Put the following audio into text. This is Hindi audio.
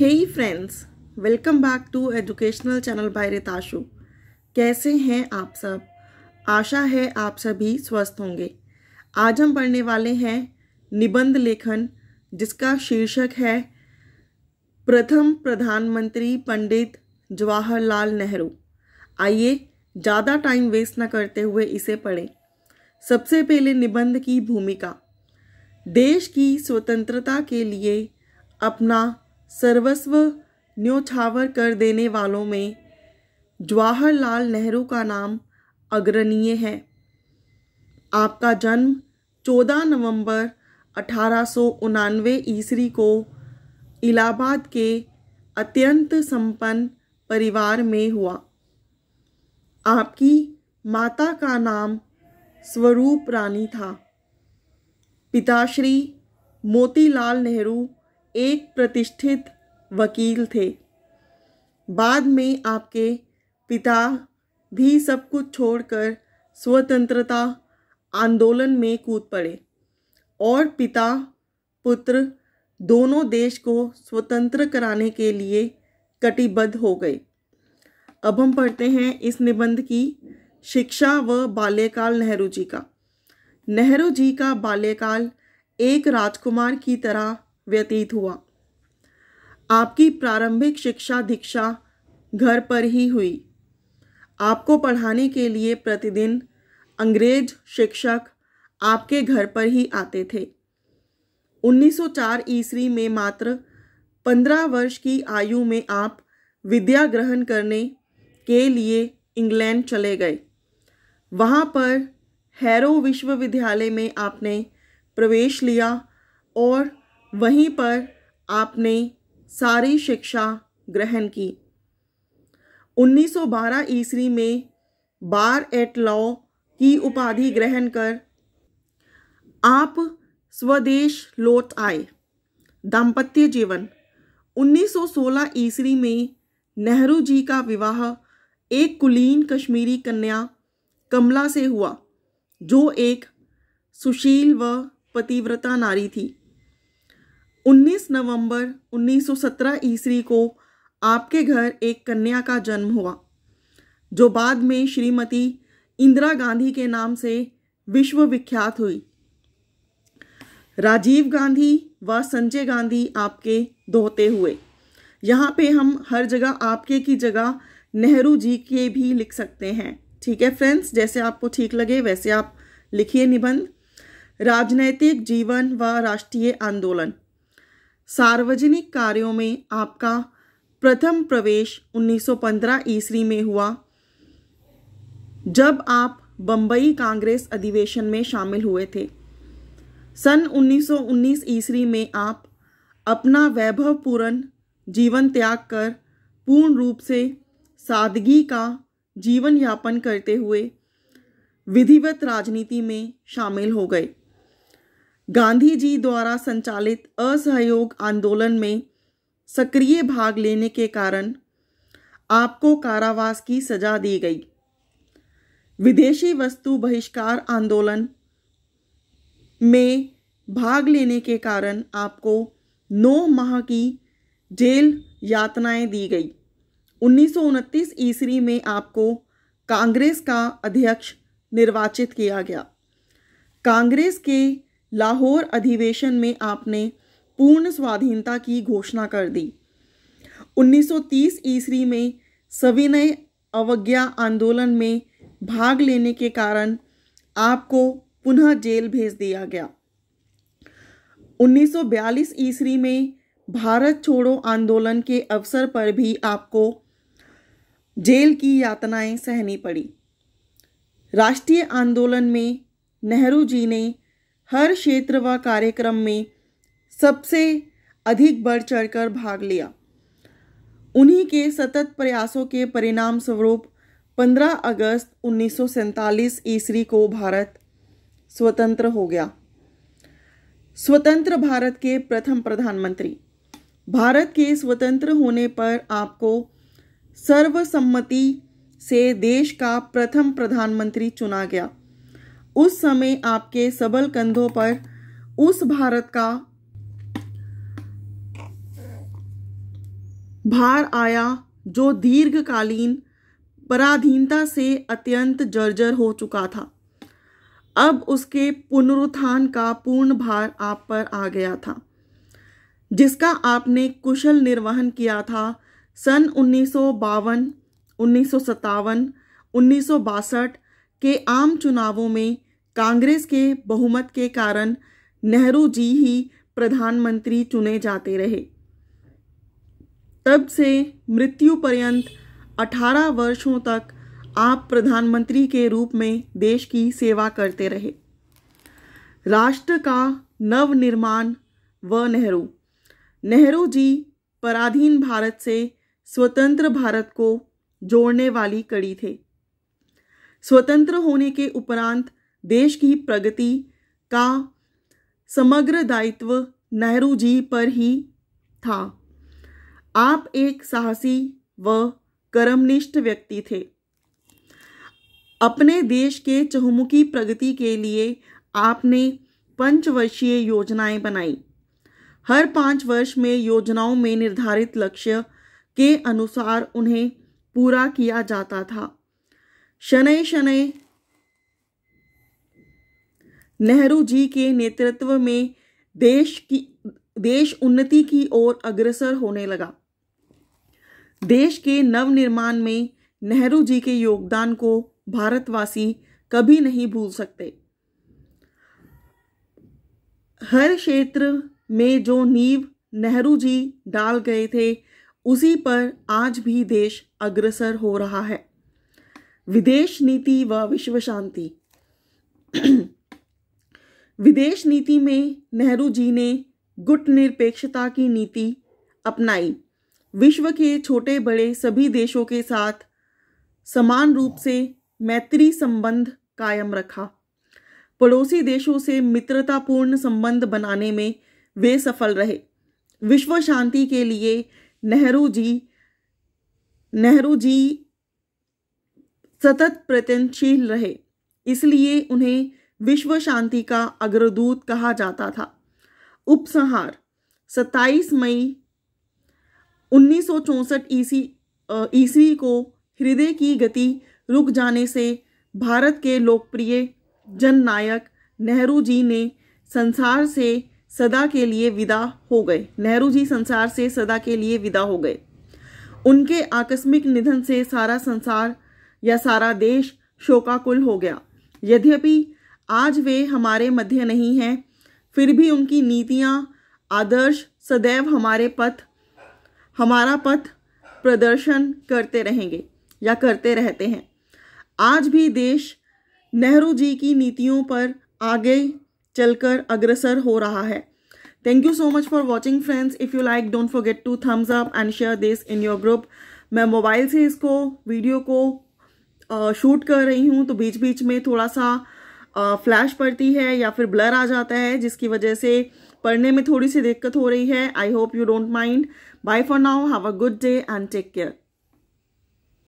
hey friends welcome back to educational channel by Ritashu कैसे हैं आप सब आशा है आप सभी स्वस्थ होंगे आज हम पढ़ने वाले हैं निबंध लेखन जिसका शीर्षक है प्रथम प्रधानमंत्री पंडित जवाहरलाल नेहरू आइए ज़्यादा टाइम वेस्ट ना करते हुए इसे पढ़ें सबसे पहले निबंध की भूमिका देश की स्वतंत्रता के लिए अपना सर्वस्व न्योछावर कर देने वालों में जवाहरलाल नेहरू का नाम अग्रणीय है आपका जन्म 14 नवंबर अठारह ईस्वी को इलाहाबाद के अत्यंत संपन्न परिवार में हुआ आपकी माता का नाम स्वरूप रानी था पिताश्री मोतीलाल नेहरू एक प्रतिष्ठित वकील थे बाद में आपके पिता भी सब कुछ छोड़कर स्वतंत्रता आंदोलन में कूद पड़े और पिता पुत्र दोनों देश को स्वतंत्र कराने के लिए कटिबद्ध हो गए अब हम पढ़ते हैं इस निबंध की शिक्षा व बाल्यकाल नेहरू जी का नेहरू जी का बाल्यकाल एक राजकुमार की तरह व्यतीत हुआ आपकी प्रारंभिक शिक्षा दीक्षा घर पर ही हुई आपको पढ़ाने के लिए प्रतिदिन अंग्रेज शिक्षक आपके घर पर ही आते थे 1904 ईस्वी में मात्र 15 वर्ष की आयु में आप विद्या ग्रहण करने के लिए इंग्लैंड चले गए वहाँ पर हैरो विश्वविद्यालय में आपने प्रवेश लिया और वहीं पर आपने सारी शिक्षा ग्रहण की 1912 ईस्वी में बार एट लॉ की उपाधि ग्रहण कर आप स्वदेश लौट आए दाम्पत्य जीवन 1916 ईस्वी में नेहरू जी का विवाह एक कुलीन कश्मीरी कन्या कमला से हुआ जो एक सुशील व पतिव्रता नारी थी 19 नवंबर 1917 ईस्वी को आपके घर एक कन्या का जन्म हुआ जो बाद में श्रीमती इंदिरा गांधी के नाम से विश्वविख्यात हुई राजीव गांधी व संजय गांधी आपके दोहते हुए यहाँ पे हम हर जगह आपके की जगह नेहरू जी के भी लिख सकते हैं ठीक है फ्रेंड्स जैसे आपको ठीक लगे वैसे आप लिखिए निबंध राजनैतिक जीवन व राष्ट्रीय आंदोलन सार्वजनिक कार्यों में आपका प्रथम प्रवेश 1915 ईस्वी में हुआ जब आप बम्बई कांग्रेस अधिवेशन में शामिल हुए थे सन 1919 ईस्वी में आप अपना वैभवपूर्ण जीवन त्याग कर पूर्ण रूप से सादगी का जीवन यापन करते हुए विधिवत राजनीति में शामिल हो गए गांधी जी द्वारा संचालित असहयोग आंदोलन में सक्रिय भाग लेने के कारण आपको कारावास की सजा दी गई विदेशी वस्तु बहिष्कार आंदोलन में भाग लेने के कारण आपको नौ माह की जेल यातनाएं दी गई उन्नीस ईस्वी में आपको कांग्रेस का अध्यक्ष निर्वाचित किया गया कांग्रेस के लाहौर अधिवेशन में आपने पूर्ण स्वाधीनता की घोषणा कर दी 1930 ईस्वी में सविनय अवज्ञा आंदोलन में भाग लेने के कारण आपको पुनः जेल भेज दिया गया 1942 ईस्वी में भारत छोड़ो आंदोलन के अवसर पर भी आपको जेल की यातनाएं सहनी पड़ी राष्ट्रीय आंदोलन में नेहरू जी ने हर क्षेत्र व कार्यक्रम में सबसे अधिक बढ़ चढ़कर भाग लिया उन्हीं के सतत प्रयासों के परिणाम स्वरूप 15 अगस्त उन्नीस ईस्वी को भारत स्वतंत्र हो गया स्वतंत्र भारत के प्रथम प्रधानमंत्री भारत के स्वतंत्र होने पर आपको सर्वसम्मति से देश का प्रथम प्रधानमंत्री चुना गया उस समय आपके सबल कंधों पर उस भारत का भार आया जो दीर्घकालीन पराधीनता से अत्यंत जर्जर हो चुका था अब उसके पुनरुत्थान का पूर्ण भार आप पर आ गया था जिसका आपने कुशल निर्वहन किया था सन उन्नीस सौ बावन उन्नीस सौ सत्तावन उन्नीस सौ बासठ के आम चुनावों में कांग्रेस के बहुमत के कारण नेहरू जी ही प्रधानमंत्री चुने जाते रहे तब से मृत्यु पर्यंत 18 वर्षों तक आप प्रधानमंत्री के रूप में देश की सेवा करते रहे राष्ट्र का नवनिर्माण व नेहरू नेहरू जी पराधीन भारत से स्वतंत्र भारत को जोड़ने वाली कड़ी थे स्वतंत्र होने के उपरांत देश की प्रगति का समग्र दायित्व नेहरू जी पर ही था आप एक साहसी व कर्मनिष्ठ व्यक्ति थे अपने देश के चहुमुखी प्रगति के लिए आपने पंचवर्षीय योजनाएं बनाई हर पाँच वर्ष में योजनाओं में निर्धारित लक्ष्य के अनुसार उन्हें पूरा किया जाता था शनै शनै नेहरू जी के नेतृत्व में देश की देश उन्नति की ओर अग्रसर होने लगा देश के नवनिर्माण में नेहरू जी के योगदान को भारतवासी कभी नहीं भूल सकते हर क्षेत्र में जो नींव नेहरू जी डाल गए थे उसी पर आज भी देश अग्रसर हो रहा है विदेश नीति व विश्व शांति विदेश नीति में नेहरू जी ने गुट निरपेक्षता की नीति अपनाई विश्व के छोटे बड़े सभी देशों के साथ समान रूप से मैत्री संबंध कायम रखा पड़ोसी देशों से मित्रतापूर्ण संबंध बनाने में वे सफल रहे विश्व शांति के लिए नेहरू जी नेहरू जी सतत प्रयत्नशील रहे इसलिए उन्हें विश्व शांति का अग्रदूत कहा जाता था उपसंहार 27 मई उन्नीस ईसी ईस्वी को हृदय की गति रुक जाने से भारत के लोकप्रिय जननायक नेहरू जी ने संसार से सदा के लिए विदा हो गए नेहरू जी संसार से सदा के लिए विदा हो गए उनके आकस्मिक निधन से सारा संसार या सारा देश शोकाकुल हो गया यद्यपि आज वे हमारे मध्य नहीं हैं फिर भी उनकी नीतियाँ आदर्श सदैव हमारे पथ हमारा पथ प्रदर्शन करते रहेंगे या करते रहते हैं आज भी देश नेहरू जी की नीतियों पर आगे चलकर अग्रसर हो रहा है thank you so much for watching friends if you like don't forget to thumbs up and share this in your group मैं मोबाइल से इसको वीडियो को शूट कर रही हूँ तो बीच बीच में थोड़ा सा फ्लैश पड़ती है या फिर ब्लर आ जाता है जिसकी वजह से पढ़ने में थोड़ी सी दिक्कत हो रही है I hope you don't mind bye for now have a good day and take care